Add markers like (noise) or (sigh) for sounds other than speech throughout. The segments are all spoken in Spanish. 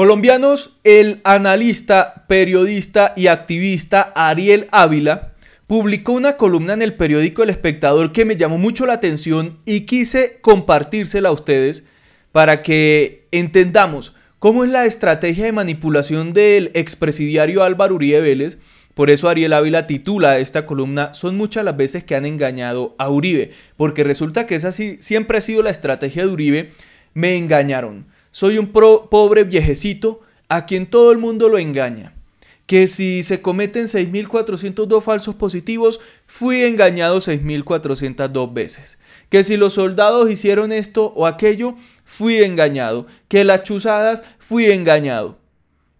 Colombianos, el analista, periodista y activista Ariel Ávila publicó una columna en el periódico El Espectador que me llamó mucho la atención y quise compartírsela a ustedes para que entendamos cómo es la estrategia de manipulación del expresidiario Álvaro Uribe Vélez. Por eso Ariel Ávila titula esta columna Son muchas las veces que han engañado a Uribe, porque resulta que esa sí, siempre ha sido la estrategia de Uribe, me engañaron. Soy un pobre viejecito a quien todo el mundo lo engaña. Que si se cometen 6.402 falsos positivos, fui engañado 6.402 veces. Que si los soldados hicieron esto o aquello, fui engañado. Que las chuzadas, fui engañado.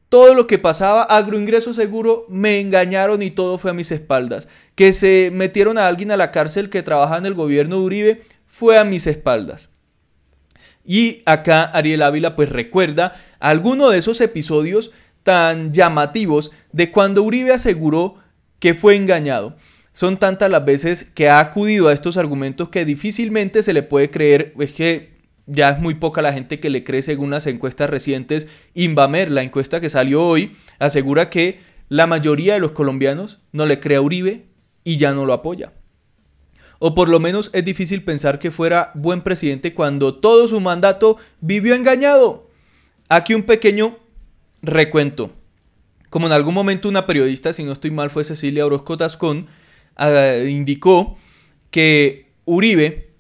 Todo lo que pasaba, agroingreso seguro, me engañaron y todo fue a mis espaldas. Que se metieron a alguien a la cárcel que trabaja en el gobierno de Uribe, fue a mis espaldas. Y acá Ariel Ávila pues recuerda alguno de esos episodios tan llamativos de cuando Uribe aseguró que fue engañado. Son tantas las veces que ha acudido a estos argumentos que difícilmente se le puede creer, es que ya es muy poca la gente que le cree según las encuestas recientes. Invamer, la encuesta que salió hoy, asegura que la mayoría de los colombianos no le cree a Uribe y ya no lo apoya o por lo menos es difícil pensar que fuera buen presidente cuando todo su mandato vivió engañado. Aquí un pequeño recuento. Como en algún momento una periodista, si no estoy mal, fue Cecilia Orozco Tascón, ah, indicó que Uribe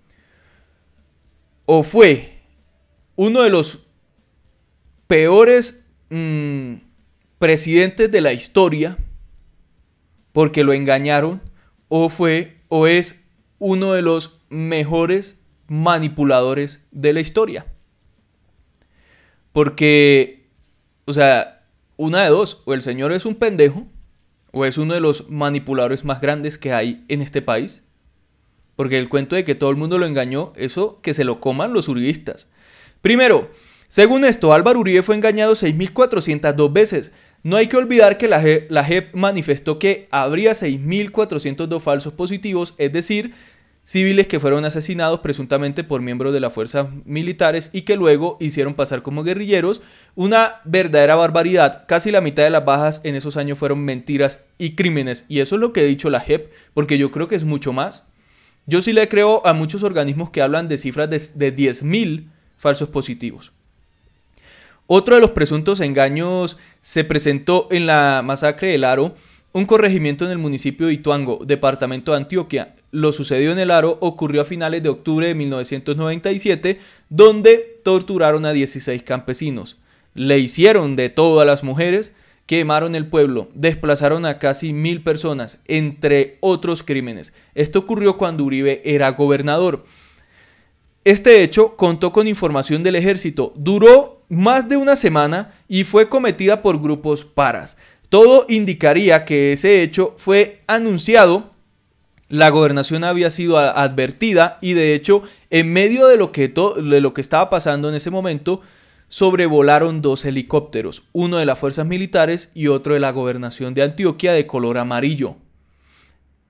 o fue uno de los peores mm, presidentes de la historia porque lo engañaron o fue o es uno de los mejores manipuladores de la historia. Porque, o sea, una de dos, o el señor es un pendejo, o es uno de los manipuladores más grandes que hay en este país. Porque el cuento de que todo el mundo lo engañó, eso que se lo coman los uribistas. Primero, según esto, Álvaro Uribe fue engañado 6.402 veces. No hay que olvidar que la, la JEP manifestó que habría 6.402 falsos positivos, es decir, civiles que fueron asesinados presuntamente por miembros de las fuerzas militares y que luego hicieron pasar como guerrilleros. Una verdadera barbaridad. Casi la mitad de las bajas en esos años fueron mentiras y crímenes. Y eso es lo que ha dicho la JEP, porque yo creo que es mucho más. Yo sí le creo a muchos organismos que hablan de cifras de, 10.000 falsos positivos. Otro de los presuntos engaños se presentó en la masacre del Aro, un corregimiento en el municipio de Ituango, departamento de Antioquia, lo sucedido en el aro ocurrió a finales de octubre de 1997, donde torturaron a 16 campesinos. Le hicieron de todas las mujeres, quemaron el pueblo, desplazaron a casi mil personas, entre otros crímenes. Esto ocurrió cuando Uribe era gobernador. Este hecho contó con información del ejército, duró más de una semana y fue cometida por grupos paras. Todo indicaría que ese hecho fue anunciado la gobernación había sido advertida y de hecho, en medio de lo que, de lo que estaba pasando en ese momento, sobrevolaron dos helicópteros, uno de las fuerzas militares y otro de la gobernación de Antioquia de color amarillo.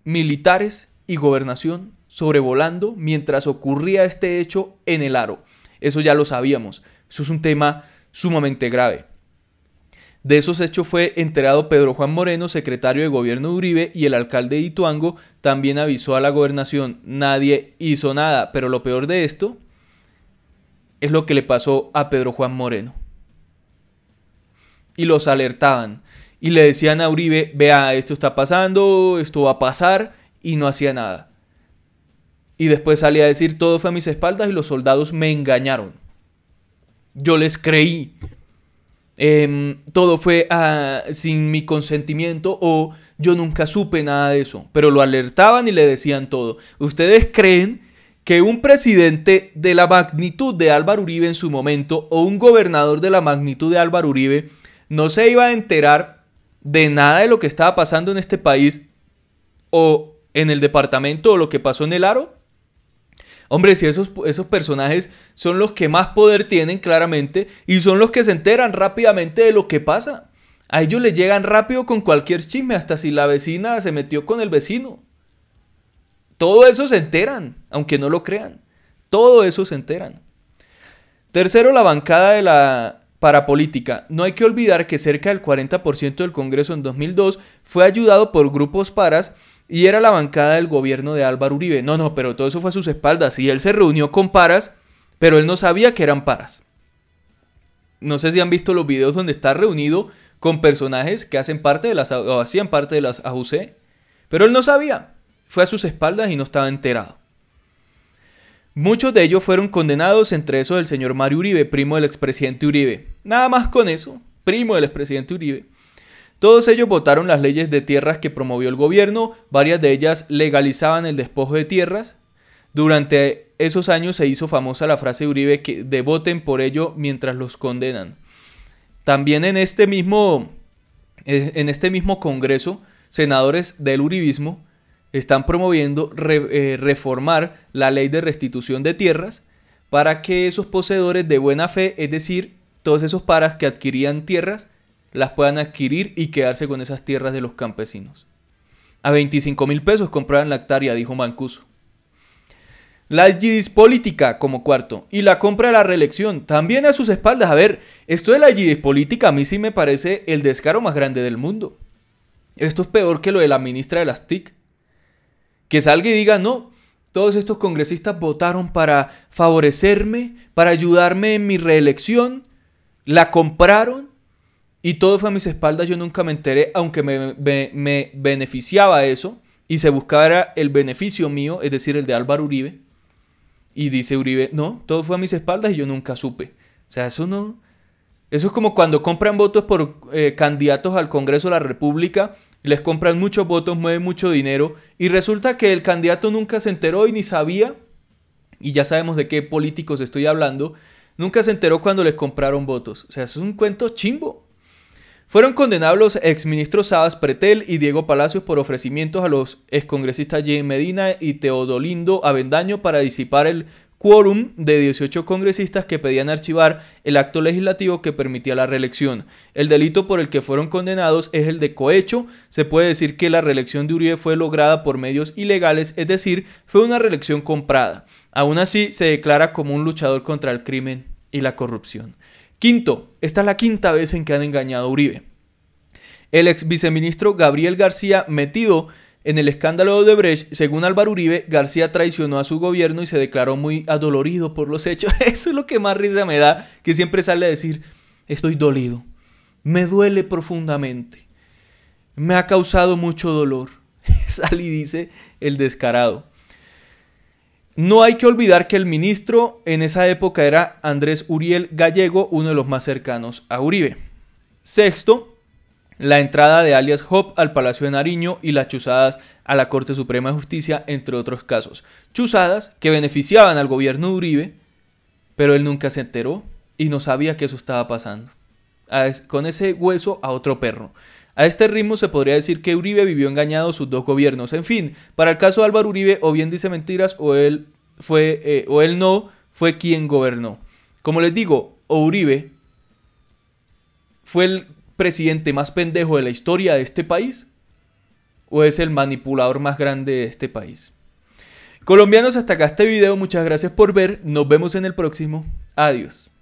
Militares y gobernación sobrevolando mientras ocurría este hecho en el aro. Eso ya lo sabíamos. Eso es un tema sumamente grave. De esos hechos fue enterado Pedro Juan Moreno, secretario de gobierno de Uribe, y el alcalde de Ituango también avisó a la gobernación. Nadie hizo nada, pero lo peor de esto es lo que le pasó a Pedro Juan Moreno. Y los alertaban y le decían a Uribe, vea, esto está pasando, esto va a pasar, y no hacía nada. Y después salía a decir, todo fue a mis espaldas y los soldados me engañaron. Yo les creí, Em, todo fue ah, sin mi consentimiento o yo nunca supe nada de eso. Pero lo alertaban y le decían todo. ¿Ustedes creen que un presidente de la magnitud de Álvaro Uribe en su momento o un gobernador de la magnitud de Álvaro Uribe no se iba a enterar de nada de lo que estaba pasando en este país o en el departamento o lo que pasó en el aro? Hombre, si esos, esos personajes son los que más poder tienen claramente y son los que se enteran rápidamente de lo que pasa. A ellos les llegan rápido con cualquier chisme, hasta si la vecina se metió con el vecino. Todo eso se enteran, aunque no lo crean. Todo eso se enteran. Tercero, la bancada de la parapolítica. No hay que olvidar que cerca del 40% del Congreso en 2002 fue ayudado por grupos paras y era la bancada del gobierno de Álvaro Uribe. No, no, pero todo eso fue a sus espaldas y él se reunió con paras, pero él no sabía que eran paras. No sé si han visto los videos donde está reunido con personajes que hacen parte de las o hacían parte de las AUC, pero él no sabía. Fue a sus espaldas y no estaba enterado. Muchos de ellos fueron condenados, entre esos del señor Mario Uribe, primo del expresidente Uribe. Nada más con eso, primo del expresidente Uribe. Todos ellos votaron las leyes de tierras que promovió el gobierno, varias de ellas legalizaban el despojo de tierras. Durante esos años se hizo famosa la frase de Uribe que devoten voten por ello mientras los condenan. También en este mismo, eh, en este mismo Congreso, senadores del Uribismo están promoviendo eh, reformar la ley de restitución de tierras para que esos poseedores de buena fe, es decir, todos esos paras que adquirían tierras, las puedan adquirir y quedarse con esas tierras de los campesinos. A 25 mil pesos comprarán la hectárea, dijo Mancuso. La Gidis política como cuarto y la compra de la reelección también a sus espaldas. A ver, esto de la GDIS política a mí sí me parece el descaro más grande del mundo. Esto es peor que lo de la ministra de las TIC. Que salga y diga, no, todos estos congresistas votaron para favorecerme, para ayudarme en mi reelección, la compraron y todo fue a mis espaldas, yo nunca me enteré, aunque me, beneficiaba eso y se buscaba el beneficio mío, es decir, el de Álvaro Uribe. Y dice Uribe, no, todo fue a mis espaldas y yo nunca supe. O sea, eso no... Eso es como cuando compran votos por eh, candidatos al Congreso de la República, les compran muchos votos, mueven mucho dinero y resulta que el candidato nunca se enteró y ni sabía, y ya sabemos de qué políticos estoy hablando, nunca se enteró cuando les compraron votos. O sea, es un cuento chimbo. Fueron condenados los exministros Sabas Pretel y Diego Palacios por ofrecimientos a los excongresistas Jim Medina y Teodolindo Avendaño para disipar el quórum de 18 congresistas que pedían archivar el acto legislativo que permitía la reelección. El delito por el que fueron condenados es el de cohecho. Se puede decir que la reelección de Uribe fue lograda por medios ilegales, es decir, fue una reelección comprada. Aún así, se declara como un luchador contra el crimen y la corrupción. Quinto, esta es la quinta vez en que han engañado a Uribe. El ex viceministro Gabriel García, metido en el escándalo de Odebrecht, según Álvaro Uribe, García traicionó a su gobierno y se declaró muy adolorido por los hechos. (laughs) Eso es lo que más risa me da, que siempre sale a decir, estoy dolido, me duele profundamente, me ha causado mucho dolor. (laughs) Sale y dice el descarado. No hay que olvidar que el ministro en esa época era Andrés Uriel Gallego, uno de los más cercanos a Uribe. Sexto, la entrada de alias Hop al Palacio de Nariño y las chuzadas a la Corte Suprema de Justicia, entre otros casos. Chuzadas que beneficiaban al gobierno de Uribe, pero él nunca se enteró y no sabía que eso estaba pasando. con ese hueso a otro perro. A este ritmo se podría decir que Uribe vivió engañado sus dos gobiernos. En fin, para el caso de Álvaro Uribe, o bien dice mentiras o él fue eh, o él no fue quien gobernó. Como les digo, Uribe fue el presidente más pendejo de la historia de este país o es el manipulador más grande de este país. Colombianos, hasta acá este video. Muchas gracias por ver. Nos vemos en el próximo. Adiós.